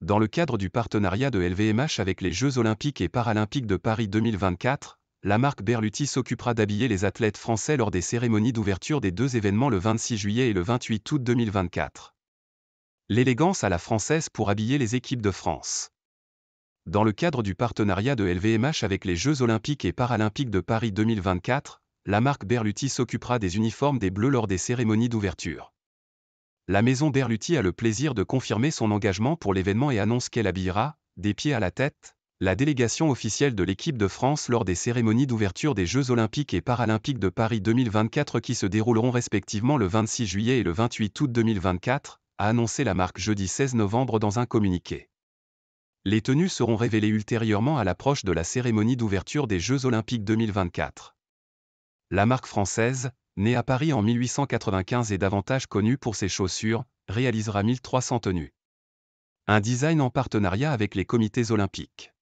dans le cadre du partenariat de LVMH avec les Jeux olympiques et paralympiques de Paris 2024, la marque Berluti s'occupera d'habiller les athlètes français lors des cérémonies d'ouverture des deux événements le 26 juillet et le 28 août 2024. L'élégance à la française pour habiller les équipes de France. Dans le cadre du partenariat de LVMH avec les Jeux olympiques et paralympiques de Paris 2024, la marque Berluti s'occupera des uniformes des Bleus lors des cérémonies d'ouverture la maison Berluti a le plaisir de confirmer son engagement pour l'événement et annonce qu'elle habillera, des pieds à la tête, la délégation officielle de l'équipe de France lors des cérémonies d'ouverture des Jeux olympiques et paralympiques de Paris 2024 qui se dérouleront respectivement le 26 juillet et le 28 août 2024, a annoncé la marque jeudi 16 novembre dans un communiqué. Les tenues seront révélées ultérieurement à l'approche de la cérémonie d'ouverture des Jeux olympiques 2024. La marque française, né à Paris en 1895 et davantage connu pour ses chaussures, réalisera 1300 tenues. Un design en partenariat avec les comités olympiques.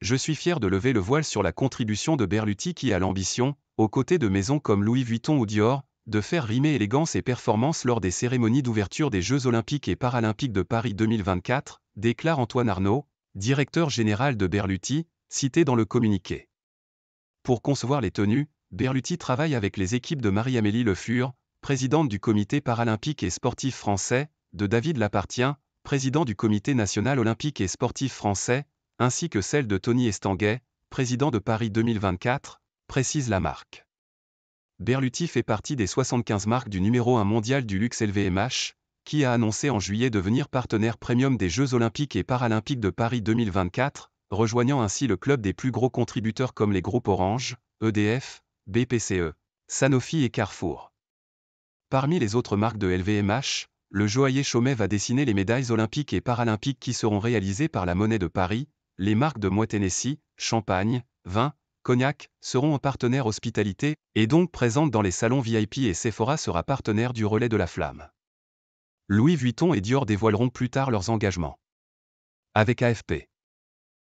Je suis fier de lever le voile sur la contribution de Berluti qui a l'ambition, aux côtés de maisons comme Louis Vuitton ou Dior, de faire rimer élégance et performance lors des cérémonies d'ouverture des Jeux olympiques et paralympiques de Paris 2024, déclare Antoine Arnaud, directeur général de Berluti, cité dans le communiqué. Pour concevoir les tenues, Berluti travaille avec les équipes de Marie-Amélie Le Fur, présidente du Comité paralympique et sportif français, de David Lapartien, président du Comité national olympique et sportif français, ainsi que celle de Tony Estanguet, président de Paris 2024, précise la marque. Berluti fait partie des 75 marques du numéro 1 mondial du luxe LVMH, qui a annoncé en juillet devenir partenaire premium des Jeux olympiques et paralympiques de Paris 2024, rejoignant ainsi le club des plus gros contributeurs comme les groupes Orange, EDF, BPCE, Sanofi et Carrefour. Parmi les autres marques de LVMH, le joaillier Chaumet va dessiner les médailles olympiques et paralympiques qui seront réalisées par la monnaie de Paris, les marques de Moët Champagne, Vin, Cognac seront en partenaire hospitalité et donc présentes dans les salons VIP et Sephora sera partenaire du relais de la flamme. Louis Vuitton et Dior dévoileront plus tard leurs engagements. Avec AFP.